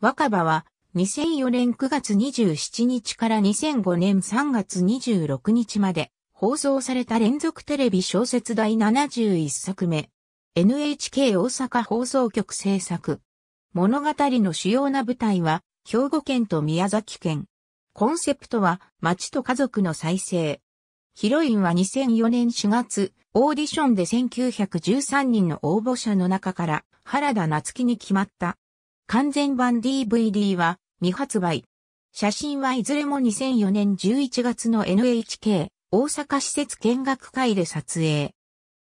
若葉は2004年9月27日から2005年3月26日まで放送された連続テレビ小説第71作目。NHK 大阪放送局制作。物語の主要な舞台は兵庫県と宮崎県。コンセプトは町と家族の再生。ヒロインは2004年4月、オーディションで1913人の応募者の中から原田夏樹に決まった。完全版 DVD は未発売。写真はいずれも2004年11月の NHK 大阪施設見学会で撮影。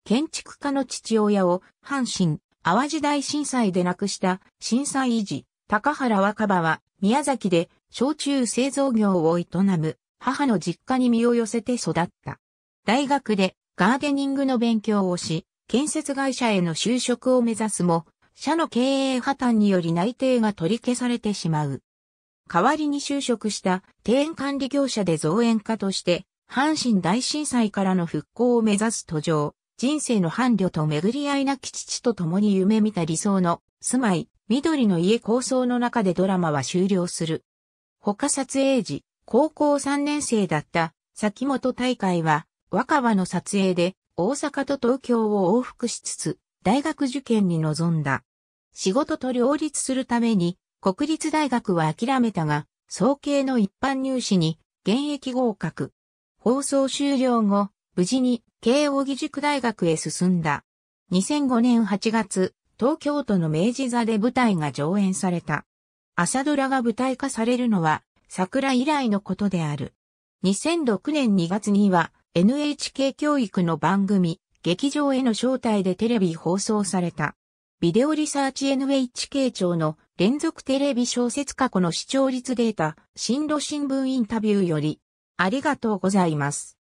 建築家の父親を阪神淡路大震災で亡くした震災維持高原若葉は宮崎で焼酎製造業を営む母の実家に身を寄せて育った。大学でガーデニングの勉強をし、建設会社への就職を目指すも、社の経営破綻により内定が取り消されてしまう。代わりに就職した庭園管理業者で造園家として、阪神大震災からの復興を目指す途上、人生の伴侶と巡り合いなき父と共に夢見た理想の住まい、緑の家構想の中でドラマは終了する。他撮影時、高校3年生だった崎本大会は若葉の撮影で大阪と東京を往復しつつ大学受験に臨んだ。仕事と両立するために、国立大学は諦めたが、早計の一般入試に現役合格。放送終了後、無事に慶應義塾大学へ進んだ。2005年8月、東京都の明治座で舞台が上演された。朝ドラが舞台化されるのは桜以来のことである。2006年2月には NHK 教育の番組、劇場への招待でテレビ放送された。ビデオリサーチ NHK 庁の連続テレビ小説過去の視聴率データ、進路新聞インタビューより、ありがとうございます。